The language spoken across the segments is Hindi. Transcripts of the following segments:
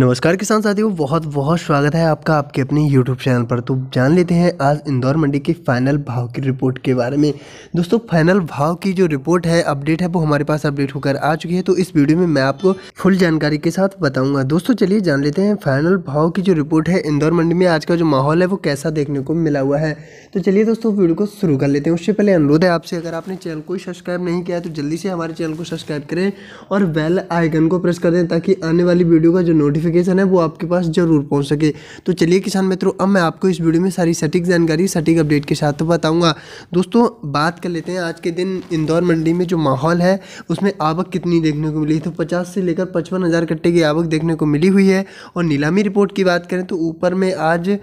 नमस्कार किसान साथियों बहुत बहुत स्वागत है आपका आपके अपने यूट्यूब चैनल पर तो जान लेते हैं आज इंदौर मंडी के फाइनल भाव की रिपोर्ट के बारे में दोस्तों फाइनल भाव की जो रिपोर्ट है अपडेट है वो हमारे पास अपडेट होकर आ चुकी है तो इस वीडियो में मैं आपको फुल जानकारी के साथ बताऊंगा दोस्तों चलिए जान लेते हैं फाइनल भाव की जो रिपोर्ट है इंदौर मंडी में आज का जो माहौल है वो कैसा देखने को मिला हुआ है तो चलिए दोस्तों वीडियो को शुरू कर लेते हैं उससे पहले अनुरोध है आपसे अगर आपने चैनल को सब्सक्राइब नहीं किया तो जल्दी से हमारे चैनल को सब्सक्राइब करें और बेल आइकन को प्रेस कर दें ताकि आने वाली वीडियो का जो नोटिफिक नोटिफिकेशन है वो आपके पास जरूर पहुँच सके तो चलिए किसान मित्रों अब मैं आपको इस वीडियो में सारी सटीक जानकारी सटीक अपडेट के साथ बताऊँगा दोस्तों बात कर लेते हैं आज के दिन इंदौर मंडी में जो माहौल है उसमें आवक कितनी देखने को मिली तो पचास से लेकर पचपन हज़ार कट्टे की आवक देखने को मिली हुई है और नीलामी रिपोर्ट की बात करें तो ऊपर में आज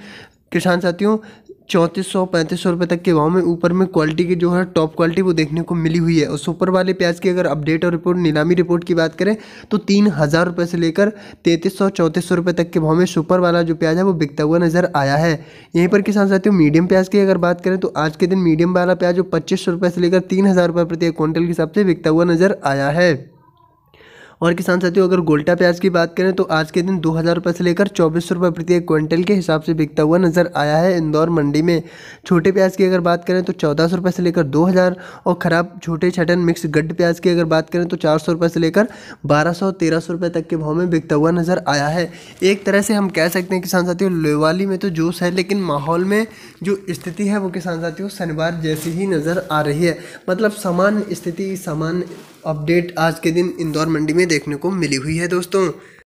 किसान साथियों चौंतीस सौ पैंतीस सौ रुपये तक के भाव में ऊपर में क्वालिटी की जो है टॉप क्वालिटी वो देखने को मिली हुई है और सुपर वाले प्याज की अगर अपडेट और रिपोर्ट नीलामी रिपोर्ट की बात करें तो तीन हज़ार रुपये से लेकर तैंतीस सौ चौंतीस सौ रुपये तक के भाव में सुपर वाला जो प्याज है वो बिकता हुआ नज़र आया है यहीं पर किसान साथियों मीडियम प्याज की अगर बात करें तो आज के दिन मीडियम वाला प्याज वो पच्चीस सौ रुपये से लेकर तीन हज़ार रुपये प्रति क्विंटल के हिसाब से बिकता हुआ नज़र आया है और किसान साथियों अगर गोल्टा प्याज की बात करें तो आज के दिन दो हज़ार से लेकर चौबीस रुपये प्रति एक क्विंटल के हिसाब से बिकता हुआ नज़र आया है इंदौर मंडी में छोटे प्याज की अगर बात करें तो चौदह सौ से लेकर दो हज़ार और ख़राब छोटे छटन मिक्स गड्ढ प्याज की अगर बात करें तो चार सौ रुपये से लेकर बारह सौ तेरह सौ रुपये तक के भाव में बिकता हुआ नज़र आया है एक तरह से हम कह सकते हैं किसान साथियों लेवाली में तो जोश है लेकिन माहौल में जो स्थिति है वो किसान साथियों शनिवार जैसी ही नज़र आ रही है मतलब समान स्थिति समान अपडेट आज के दिन इंदौर मंडी में देखने को मिली हुई है दोस्तों